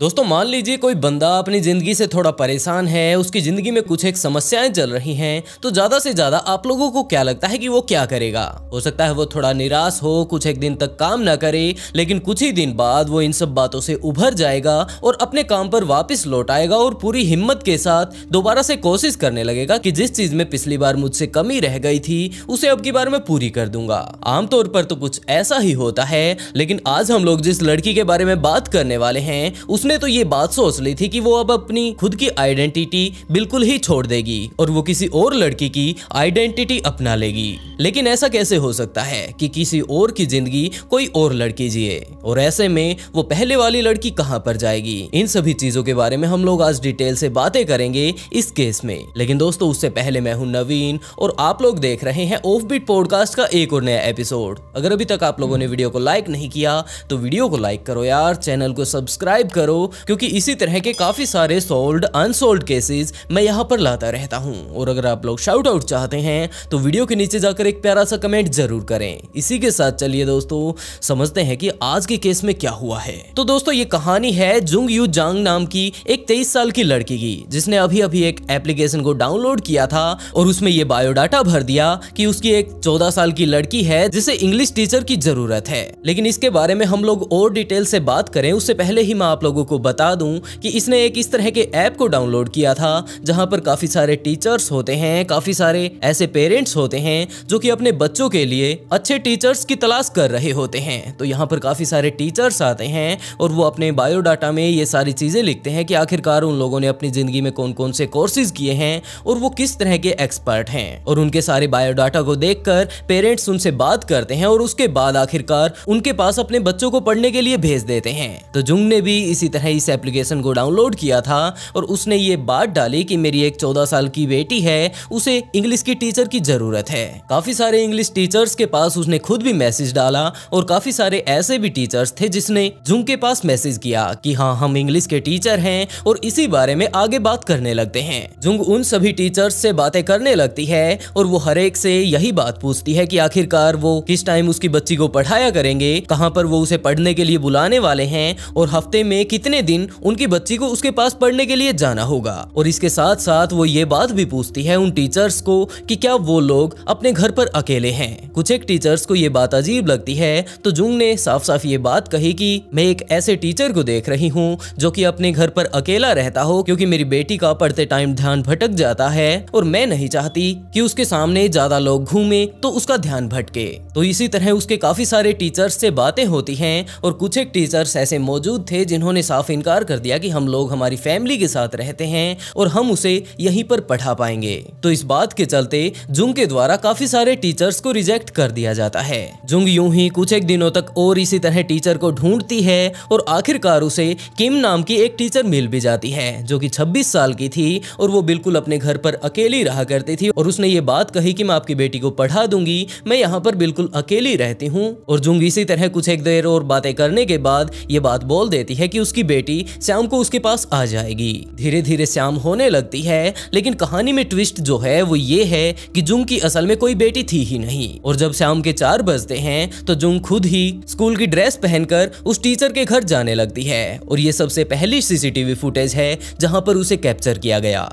दोस्तों मान लीजिए कोई बंदा अपनी ज़िंदगी से थोड़ा परेशान है उसकी ज़िंदगी में कुछ एक समस्याएं चल रही हैं तो ज़्यादा से ज़्यादा आप लोगों को क्या लगता है कि वो क्या करेगा हो सकता है वो थोड़ा निराश हो कुछ एक दिन तक काम ना करे लेकिन कुछ ही दिन बाद वो इन सब बातों से उभर जाएगा और अपने काम पर वापस लौट आएगा और पूरी हिम्मत के साथ दोबारा से कोशिश करने लगेगा कि जिस चीज़ में पिछली बार मुझसे कमी रह गई थी उसे अब की बार मैं पूरी कर दूंगा आमतौर पर तो कुछ ऐसा ही होता है लेकिन आज हम लोग जिस लड़की के बारे में बात करने वाले हैं उसने उसने तो ये बात सोच ली थी कि वो अब अपनी खुद की आइडेंटिटी बिल्कुल ही छोड़ देगी और वो किसी और लड़की की आइडेंटिटी अपना लेगी लेकिन ऐसा कैसे हो सकता है कि किसी और की जिंदगी कोई और लड़की जिए और ऐसे में वो पहले वाली लड़की कहाँ पर जाएगी इन सभी चीजों के बारे में हम लोग आज डिटेल से बातें करेंगे इस केस में लेकिन दोस्तों उससे पहले मैं हूँ नवीन और आप लोग देख रहे हैं ऑफ बीट पॉडकास्ट का एक और नया एपिसोड अगर अभी तक आप लोगों ने वीडियो को लाइक नहीं किया तो वीडियो को लाइक करो यार चैनल को सब्सक्राइब करो क्योंकि इसी तरह के काफी सारे सोल्ड अनसोल्ड केसेस मैं यहाँ पर लाता रहता हूँ और अगर आप लोग शाउट आउट चाहते हैं तो वीडियो के नीचे जाकर एक प्यारा सा कमेंट जरूर करें इसी के साथ चलिए दोस्तों समझते हैं कि आज के केस में क्या हुआ है तो दोस्तों ये कहानी है जुंग यू जांग नाम की एक तेईस साल की लड़की की जिसने अभी अभी एक एप्लीकेशन को डाउनलोड किया था और उसमें ये बायोडाटा भर दिया कि उसकी एक चौदह साल की लड़की है जिसे इंग्लिश टीचर की जरूरत है लेकिन इसके बारे में हम लोग और डिटेल से बात करें उससे पहले ही मैं आप लोगों लोगों को बता दूं कि इसने एक इस तरह के ऐप को डाउनलोड किया था जहां पर काफ़ी सारे टीचर्स होते हैं काफ़ी सारे ऐसे पेरेंट्स होते हैं जो कि अपने बच्चों के लिए अच्छे टीचर्स की तलाश कर रहे होते हैं तो यहाँ पर काफ़ी सारे टीचर्स आते हैं और वो अपने बायोडाटा में ये सारी चीज़ें लिखते हैं कि आखिरकार उन लोगों ने अपनी ज़िंदगी में कौन कौन से कोर्सेज किए हैं और वो किस तरह के एक्सपर्ट हैं और उनके सारे बायोडाटा को देख पेरेंट्स उनसे बात करते हैं और उसके बाद आखिरकार उनके पास अपने बच्चों को पढ़ने के लिए भेज देते हैं तो जुंग ने भी इसी तरह इस एप्लीकेशन को डाउनलोड किया था और उसने ये बात डाली कि मेरी एक चौदह साल की बेटी है उसे इंग्लिश की टीचर की जरूरत है काफी सारे इंग्लिश टीचर्स के पास उसने खुद भी मैसेज डाला और काफी सारे ऐसे भी टीचर्स थे जिसने जुंग के पास मैसेज किया कि हाँ हम इंग्लिश के टीचर हैं और इसी बारे में आगे बात करने लगते हैं जुंग उन सभी टीचर्स से बातें करने लगती है और वो हर एक से यही बात पूछती है कि आखिरकार वो किस टाइम उसकी बच्ची को पढ़ाया करेंगे कहाँ पर वो उसे पढ़ने के लिए बुलाने वाले हैं और हफ्ते में कितने कितने दिन उनकी बच्ची को उसके पास पढ़ने के लिए जाना होगा और इसके साथ साथ वो ये बात भी पूछती है उन टीचर्स को कि क्या वो लोग अपने घर पर अकेले हैं कुछ एक टीचर्स को ये बात अजीब लगती है तो जुंग ने साफ साफ ये बात कही कि मैं एक ऐसे टीचर को देख रही हूँ जो कि अपने घर पर अकेला रहता हो क्योंकि मेरी बेटी का पढ़ते टाइम ध्यान भटक जाता है और मैं नहीं चाहती कि उसके सामने ज्यादा लोग घूमे तो उसका ध्यान भटके तो इसी तरह उसके काफी सारे टीचर्स से बातें होती हैं और कुछ एक टीचर्स ऐसे मौजूद थे जिन्होंने साफ इनकार कर दिया कि हम लोग हमारी फैमिली के साथ रहते हैं और हम उसे यहीं पर पढ़ा पाएंगे तो इस बात के चलते जुंग के द्वारा काफी सारे टीचर्स को रिजेक्ट कर दिया जाता है जुंग यूं ही कुछ एक दिनों तक और इसी तरह टीचर को ढूंढती है और आखिरकार उसे किम नाम की एक टीचर मिल भी जाती है जो की छब्बीस साल की थी और वो बिल्कुल अपने घर पर अकेली रहा करती थी और उसने ये बात कही की मैं आपकी बेटी को पढ़ा दूंगी मैं यहाँ पर बिल्कुल अकेली रहती हूँ और जुंग इसी तरह कुछ एक देर और बातें करने के बाद ये बात बोल देती है कि उसकी उसकी बेटी श्याम को उसके पास आ जाएगी धीरे धीरे श्याम होने लगती है लेकिन कहानी में ट्विस्ट जो है वो ये है कि जुंग की असल में कोई बेटी थी ही नहीं और जब श्याम के चार बजते हैं तो जुंग खुद ही स्कूल की ड्रेस पहनकर उस टीचर के घर जाने लगती है और ये सबसे पहली सीसीटीवी फुटेज है जहां पर उसे कैप्चर किया गया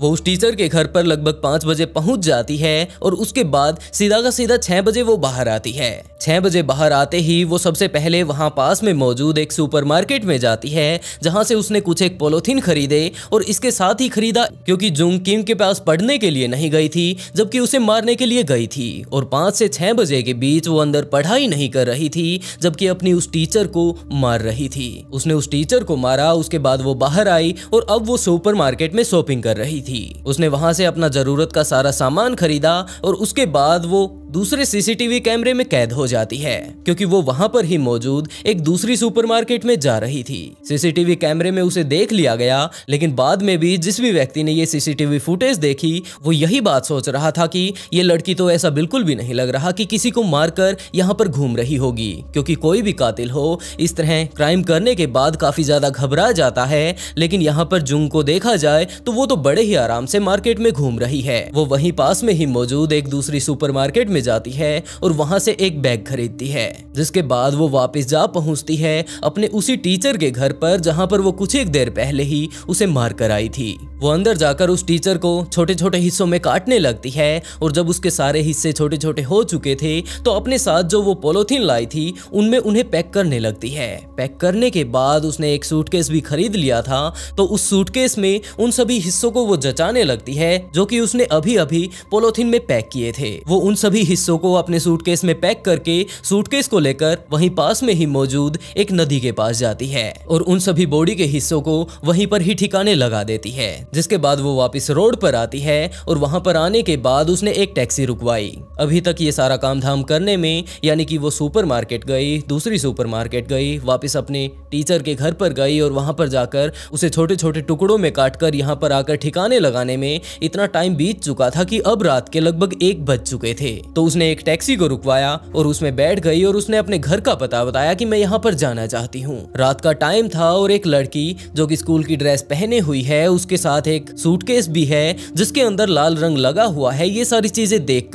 वो उस टीचर के घर पर लगभग पांच बजे पहुंच जाती है और उसके बाद सीधा का सीधा छह बजे वो बाहर आती है छह बजे बाहर आते ही वो सबसे पहले वहाँ पास में मौजूद एक सुपरमार्केट में जाती है जहाँ से उसने कुछ एक पोलोथीन खरीदे और इसके साथ ही खरीदा क्योंकि जुंग किम के पास पढ़ने के लिए नहीं गई थी जबकि उसे मारने के लिए गई थी और पाँच से छह बजे के बीच वो अंदर पढ़ाई नहीं कर रही थी जबकि अपनी उस टीचर को मार रही थी उसने उस टीचर को मारा उसके बाद वो बाहर आई और अब वो सुपर में शॉपिंग कर रही थी उसने वहां से अपना जरूरत का सारा सामान खरीदा और उसके बाद वो दूसरे सीसीटीवी कैमरे में कैद हो जाती है क्योंकि वो वहां पर ही मौजूद एक दूसरी सुपरमार्केट में जा रही थी सीसीटीवी कैमरे में उसे देख लिया गया लेकिन बाद में भी जिस भी व्यक्ति ने ये सीसीटीवी फुटेज देखी वो यही बात सोच रहा था कि ये लड़की तो ऐसा बिल्कुल भी नहीं लग रहा कि किसी को मारकर यहाँ पर घूम रही होगी क्योंकि कोई भी कातिल हो इस तरह क्राइम करने के बाद काफी ज्यादा घबरा जाता है लेकिन यहाँ पर जुंग को देखा जाए तो वो तो बड़े ही भी आराम से मार्केट में घूम रही है वो वहीं पास में ही मौजूद एक दूसरी सुपरमार्केट में जाती है और वहां से एक बैग खरीदती है जिसके बाद वो वापस जा पहुंचती है अपने उसी टीचर के घर पर जहां पर वो कुछ एक देर पहले ही उसे मार कर आई थी वो अंदर जाकर उस टीचर को छोटे छोटे हिस्सों में काटने लगती है और जब उसके सारे हिस्से छोटे छोटे हो चुके थे तो अपने साथ जो वो पोलोथीन लाई थी उनमें उन्हें पैक करने लगती है पैक करने के बाद उसने एक सूटकेस भी खरीद लिया था तो उस सूटकेस में उन सभी हिस्सों को वो जचाने लगती है जो की उसने अभी अभी पोलोथीन में पैक किए थे वो उन सभी हिस्सों को अपने सूटकेस में पैक करके सूटकेस को लेकर वहीं पास में ही मौजूद एक नदी के पास जाती है और उन सभी बॉडी के हिस्सों को वहीं पर ही ठिकाने लगा देती है जिसके बाद वो वापस रोड पर आती है और वहां पर आने के बाद उसने एक टैक्सी रुकवाई अभी तक ये सारा काम धाम करने में यानी कि वो सुपरमार्केट गई दूसरी सुपरमार्केट गई वापस अपने टीचर के घर पर गई और वहां पर जाकर उसे छोटे छोटे टुकड़ों में काटकर यहाँ पर आकर ठिकाने खाने लगाने में इतना टाइम बीत चुका था कि अब रात के लगभग एक बज चुके थे तो उसने एक टैक्सी को रुकवाया और उसमें बैठ गई और उसने अपने घर का पता बताया कि मैं यहाँ पर जाना चाहती हूँ रात का टाइम था और एक लड़की जो कि स्कूल की ड्रेस पहने हुई है उसके साथ एक सूटकेस भी है जिसके अंदर लाल रंग लगा हुआ है ये सारी चीजें देख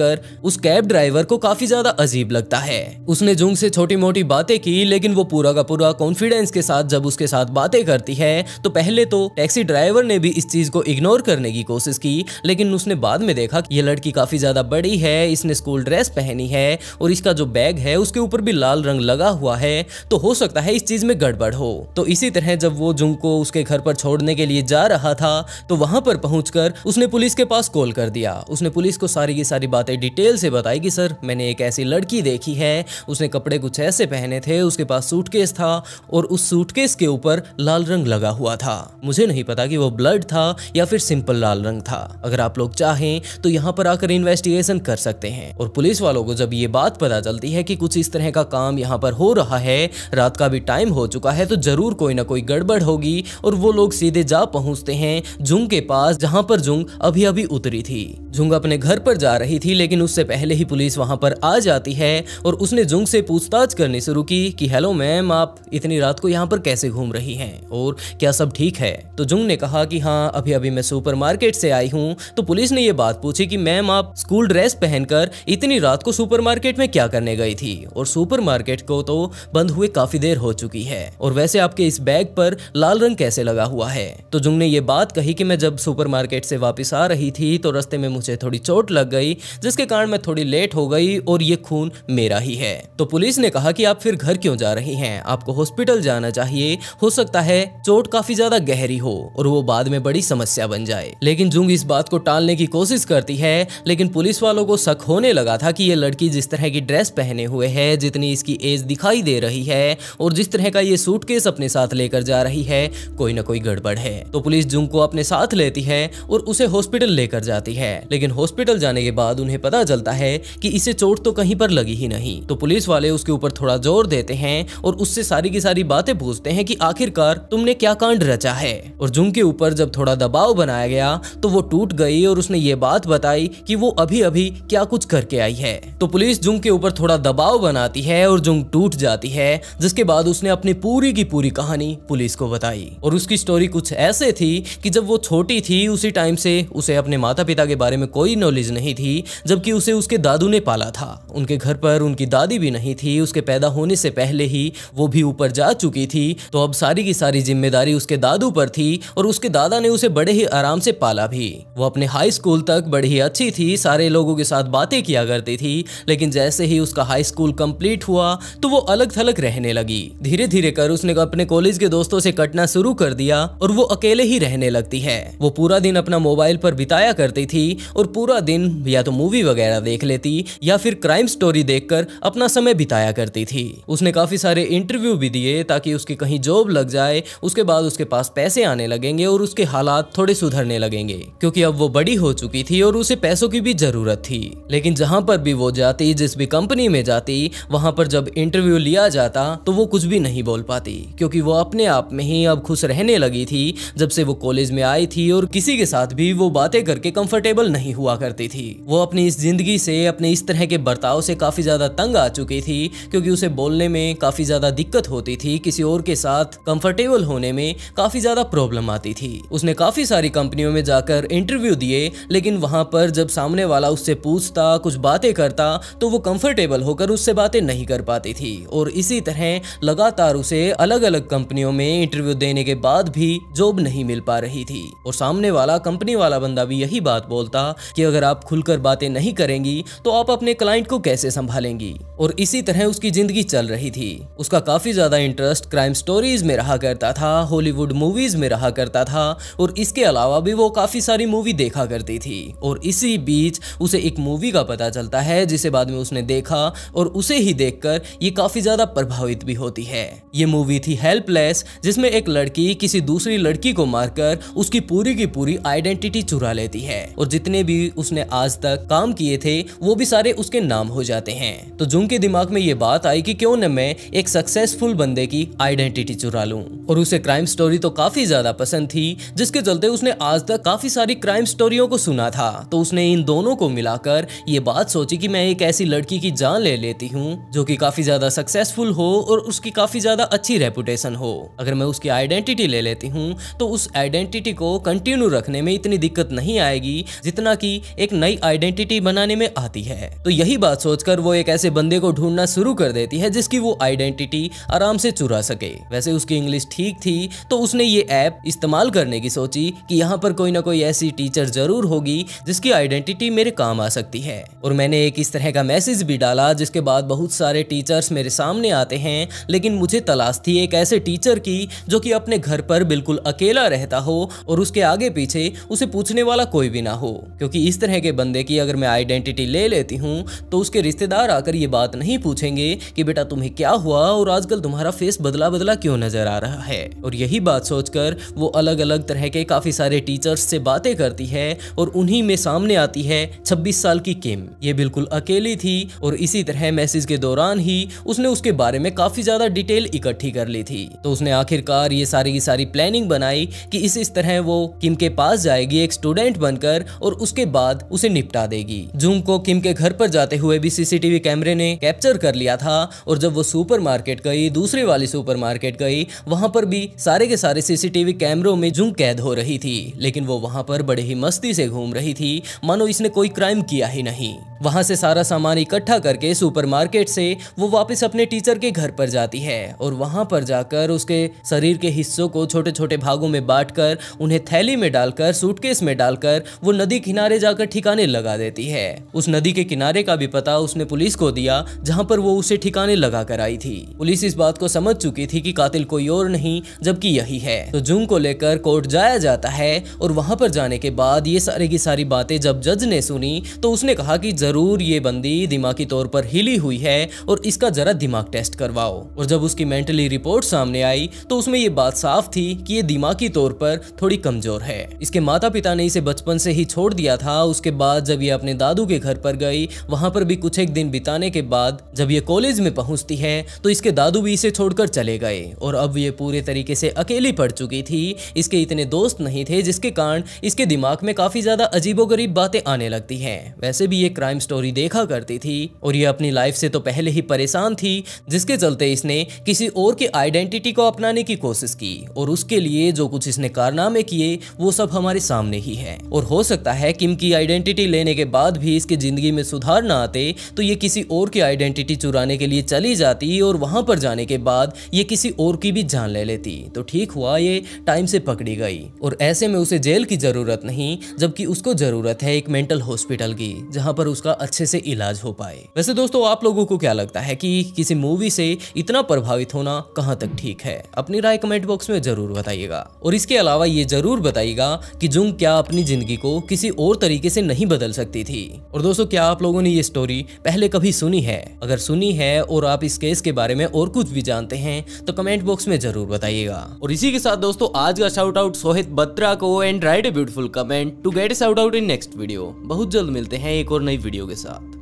उस कैब ड्राइवर को काफी ज्यादा अजीब लगता है उसने जुंग से छोटी मोटी बातें की लेकिन वो पूरा का पूरा कॉन्फिडेंस के साथ जब उसके साथ बातें करती है तो पहले तो टैक्सी ड्राइवर ने भी इस चीज को इग्नोर करने की कोशिश की लेकिन उसने बाद में देखा कि ये लड़की काफी ज्यादा बड़ी है इसने स्कूल ड्रेस पहनी है और इसका जो बैग है उसके ऊपर भी लाल रंग लगा हुआ है तो हो सकता है इस चीज में गड़बड़ हो तो इसी तरह जब वो जुंग को उसके घर पर छोड़ने के लिए जा रहा था तो वहां पर पहुंचकर उसने पुलिस के पास कॉल कर दिया उसने पुलिस को सारी की सारी बातें डिटेल से बताई कि सर मैंने एक ऐसी लड़की देखी है उसने कपड़े कुछ ऐसे पहने थे उसके पास सूटकेस था और उस सूटकेस के ऊपर लाल रंग लगा हुआ था मुझे नहीं पता कि वो ब्लड था या फिर सिंपल लाल रंग था अगर आप लोग चाहें तो यहाँ पर आकर इन्वेस्टिगेशन कर सकते हैं और पुलिस वालों को जब ये बात पता चलती है कि कुछ इस तरह का काम यहाँ पर हो रहा है रात का भी टाइम हो चुका है तो जरूर कोई ना कोई गड़बड़ होगी और वो लोग सीधे जा पहुंचते हैं जुंग के पास जहाँ पर जुंग अभी अभी उतरी थी जुंग अपने घर पर जा रही थी लेकिन उससे पहले ही पुलिस वहाँ पर आ जाती है और उसने जुंग से पूछताछ करनी शुरू की कि हेलो मैम आप इतनी रात को यहाँ पर कैसे घूम रही हैं और क्या सब ठीक है तो जुंग ने कहा कि हाँ अभी अभी मैं सुपर सुपरमार्केट से आई हूँ तो पुलिस ने ये बात पूछी कि मैम आप स्कूल ड्रेस पहनकर इतनी रात को सुपरमार्केट में क्या करने गई थी और सुपरमार्केट को तो बंद हुए काफी देर हो चुकी है और वैसे आपके इस बैग पर लाल रंग कैसे लगा हुआ है तो जुंग ने ये बात कही कि मैं जब सुपरमार्केट से वापस आ रही थी तो रस्ते में मुझे थोड़ी चोट लग गई जिसके कारण मैं थोड़ी लेट हो गई और ये खून मेरा ही है तो पुलिस ने कहा कि आप फिर घर क्यों जा रही हैं आपको हॉस्पिटल जाना चाहिए हो सकता है चोट काफी ज्यादा गहरी हो और वो बाद में बड़ी समस्या बन जाए आए लेकिन जुंग इस बात को टालने की कोशिश करती है लेकिन पुलिस वालों को शक होने लगा था कि ये लड़की जिस तरह की ड्रेस पहने हुए है जितनी इसकी एज दिखाई दे रही है और जिस तरह का ये सूटकेस अपने साथ लेकर जा रही है कोई ना कोई गड़बड़ है तो पुलिस जुंग को अपने साथ लेती है और उसे हॉस्पिटल लेकर जाती है लेकिन हॉस्पिटल जाने के बाद उन्हें पता चलता है की इसे चोट तो कहीं पर लगी ही नहीं तो पुलिस वाले उसके ऊपर थोड़ा जोर देते हैं और उससे सारी की सारी बातें पूछते हैं की आखिरकार तुमने क्या कांड रचा है और जुंग के ऊपर जब थोड़ा दबाव बनाया बताया गया तो वो टूट गई और उसने ये बात बताई कि वो अभी अभी क्या कुछ करके आई है तो पुलिस जुंग के ऊपर थोड़ा दबाव बनाती है और जुंग टूट जाती है जिसके बाद उसने अपनी पूरी की पूरी कहानी पुलिस को बताई और उसकी स्टोरी कुछ ऐसे थी कि जब वो छोटी थी उसी टाइम से उसे अपने माता पिता के बारे में कोई नॉलेज नहीं थी जबकि उसे उसके दादू ने पाला था उनके घर पर उनकी दादी भी नहीं थी उसके पैदा होने से पहले ही वो भी ऊपर जा चुकी थी तो अब सारी की सारी जिम्मेदारी उसके दादू पर थी और उसके दादा ने उसे बड़े ही आराम आराम से पाला भी वो अपने हाई स्कूल तक बड़ी अच्छी थी सारे लोगों के साथ बातें किया करती थी लेकिन जैसे ही उसका हाई स्कूल कंप्लीट हुआ तो वो अलग थलग रहने लगी धीरे धीरे कर उसने अपने कॉलेज के दोस्तों से कटना शुरू कर दिया और वो अकेले ही रहने लगती है वो पूरा दिन अपना मोबाइल पर बिताया करती थी और पूरा दिन या तो मूवी वगैरह देख लेती या फिर क्राइम स्टोरी देखकर अपना समय बिताया करती थी उसने काफी सारे इंटरव्यू भी दिए ताकि उसकी कहीं जॉब लग जाए उसके बाद उसके पास पैसे आने लगेंगे और उसके हालात थोड़े सुधर धरने लगेंगे क्योंकि अब वो बड़ी हो चुकी थी और उसे पैसों की भी जरूरत थी लेकिन जहां पर भी वो जाती जिस भी कंपनी में जाती वहां पर जब इंटरव्यू लिया जाता तो वो कुछ भी नहीं बोल पाती क्योंकि वो अपने आप में ही अब खुश रहने लगी थी जब से वो कॉलेज में आई थी और किसी के साथ भी वो बातें करके कंफर्टेबल नहीं हुआ करती थी वो अपनी इस जिंदगी से अपने इस तरह के बर्ताव से काफी ज्यादा तंग आ चुकी थी क्योंकि उसे बोलने में काफी ज्यादा दिक्कत होती थी किसी और के साथ कंफर्टेबल होने में काफी ज्यादा प्रॉब्लम आती थी उसने काफी सारी कंपनी कंपनियों में जाकर इंटरव्यू दिए लेकिन वहां पर जब सामने वाला उससे पूछता कुछ बातें करता तो वो कंफर्टेबल होकर उससे बातें नहीं कर पाती थी और इसी तरह लगातार उसे अलग अलग कंपनियों में इंटरव्यू देने के बाद भी जॉब नहीं मिल पा रही थी और सामने वाला कंपनी वाला बंदा भी यही बात बोलता कि अगर आप खुलकर बातें नहीं करेंगी तो आप अपने क्लाइंट को कैसे संभालेंगी और इसी तरह उसकी जिंदगी चल रही थी उसका काफी ज्यादा इंटरेस्ट क्राइम स्टोरीज में रहा करता था हॉलीवुड मूवीज में रहा करता था और इसके अलावा भी वो काफ़ी सारी मूवी देखा करती थी और इसी बीच उसे एक मूवी का पता चलता है जिसे बाद में उसने देखा और उसे ही देखकर ये काफ़ी ज़्यादा प्रभावित भी होती है ये मूवी थी हेल्पलेस जिसमें एक लड़की किसी दूसरी लड़की को मारकर उसकी पूरी की पूरी आइडेंटिटी चुरा लेती है और जितने भी उसने आज तक काम किए थे वो भी सारे उसके नाम हो जाते हैं तो जुंग के दिमाग में ये बात आई कि क्यों न मैं एक सक्सेसफुल बंदे की आइडेंटिटी चुरा लूं और उसे क्राइम स्टोरी तो काफी ज्यादा पसंद थी जिसके चलते उसने आज तक काफी सारी क्राइम स्टोरियों को सुना था तो उसने इन दोनों को मिलाकर ये बात सोची कि मैं एक ऐसी लड़की की जान ले लेती हूँ जो कि काफी ज्यादा सक्सेसफुल हो और उसकी काफी ज्यादा अच्छी रेपुटेशन हो अगर मैं उसकी आइडेंटिटी ले लेती हूँ तो उस आइडेंटिटी को कंटिन्यू रखने में इतनी दिक्कत नहीं आएगी जितना की एक नई आइडेंटिटी बनाने में आती है तो यही बात सोचकर वो एक ऐसे बंदे को ढूंढना शुरू कर देती है जिसकी वो आइडेंटिटी आराम से चुरा सके वैसे उसकी इंग्लिश ठीक थी तो उसने ये ऐप इस्तेमाल करने की सोची कि यहाँ पर कोई ना कोई ऐसी टीचर जरूर होगी जिसकी आइडेंटिटी मेरे काम आ सकती है और मैंने एक इस तरह का मैसेज भी डाला जिसके बाद बहुत सारे टीचर्स मेरे सामने आते हैं लेकिन मुझे तलाश थी एक ऐसे टीचर की जो कि अपने घर पर बिल्कुल अकेला रहता हो और उसके आगे पीछे उसे पूछने वाला कोई भी ना हो क्योंकि इस तरह के बंदे की अगर मैं आइडेंटिटी ले लेती हूँ तो उसके रिश्तेदार आकर ये बात नहीं पूछेंगे कि बेटा तुम्हें क्या हुआ और आजकल तुम्हारा फेस बदला बदला क्यों नजर आ रहा है और यही बात सोचकर वो अलग अलग तरह के काफी सारे टीचर्स से बातें करती है और उन्हीं में सामने आती है 26 साल की किम ये बिल्कुल अकेली थी और इसी तरह मैसेज के दौरान ही उसने उसके बारे में काफी ज्यादा डिटेल इकट्ठी कर ली थी तो उसने आखिरकार ये सारी की सारी प्लानिंग बनाई कि इस इस तरह वो किम के पास जाएगी एक स्टूडेंट बनकर और उसके बाद उसे निपटा देगी जूम को किम के घर पर जाते हुए भी सीसीटीवी कैमरे ने कैप्चर कर लिया था और जब वो सुपरमार्केट गई दूसरे वाली सुपरमार्केट गई वहां पर भी सारे के सारे सीसीटीवी कैमरों में जूम कैद हो रही थी लेकिन वो वहां पर बड़े ही मस्ती से घूम रही थी मानो इसने कोई क्राइम किया ही नहीं वहाँ से सारा सामान इकट्ठा करके सुपरमार्केट से वो वापस अपने टीचर के घर पर जाती है और वहाँ पर जाकर उसके शरीर के हिस्सों को छोटे छोटे भागों में बांटकर उन्हें थैली में डालकर सूटकेस में डालकर वो नदी किनारे जाकर ठिकाने लगा देती है उस नदी के किनारे का भी पता उसने पुलिस को दिया जहाँ पर वो उसे ठिकाने लगा कर आई थी पुलिस इस बात को समझ चुकी थी कि कातिल कोई और नहीं जबकि यही है तो जुंग को लेकर कोर्ट जाया जाता है और वहां पर जाने के बाद ये सारी की सारी बातें जब जज ने सुनी तो उसने कहा कि जरूर ज़रूर ये बंदी दिमागी तौर पर हिली हुई है और इसका ज़रा दिमाग टेस्ट करवाओ और जब उसकी मेंटली रिपोर्ट सामने आई तो उसमें ये बात साफ थी कि ये दिमागी तौर पर थोड़ी कमज़ोर है इसके माता पिता ने इसे बचपन से ही छोड़ दिया था उसके बाद जब ये अपने दादू के घर पर गई वहां पर भी कुछ एक दिन बिताने के बाद जब ये कॉलेज में पहुंचती है तो इसके दादू भी इसे छोड़कर चले गए और अब ये पूरे तरीके से अकेली पड़ चुकी थी इसके इतने दोस्त नहीं थे जिसके कारण इसके दिमाग में काफ़ी ज़्यादा अजीबोगरीब बातें आने लगती हैं वैसे भी ये क्राइम क्राइम स्टोरी देखा करती थी और ये अपनी लाइफ से तो पहले ही परेशान थी जिसके चलते इसने किसी और के आइडेंटिटी को अपनाने की कोशिश की और उसके लिए जो कुछ इसने कारनामे किए वो सब हमारे सामने ही है और हो सकता है किम की आइडेंटिटी लेने के बाद भी इसकी जिंदगी में सुधार ना आते तो ये किसी और की आइडेंटिटी चुराने के लिए चली जाती और वहां पर जाने के बाद ये किसी और की भी जान ले लेती तो ठीक हुआ ये टाइम से पकड़ी गई और ऐसे में उसे जेल की जरूरत नहीं जबकि उसको जरूरत है एक मेंटल हॉस्पिटल की जहां पर उसका उसका अच्छे से इलाज हो पाए वैसे दोस्तों आप लोगों को क्या लगता है कि किसी मूवी से इतना प्रभावित होना कहाँ तक ठीक है अपनी राय कमेंट बॉक्स में जरूर बताइएगा और इसके अलावा ये जरूर बताइएगा कि जुंग क्या अपनी जिंदगी को किसी और तरीके से नहीं बदल सकती थी और दोस्तों क्या आप लोगों ने ये स्टोरी पहले कभी सुनी है अगर सुनी है और आप इस केस के बारे में और कुछ भी जानते हैं तो कमेंट बॉक्स में जरूर बताइएगा और इसी के साथ दोस्तों आज का शाउट आउट सोहित बत्रा को and write a beautiful comment to get shout out in next video बहुत जल्द मिलते हैं एक और नई वीडियो वीडियो के साथ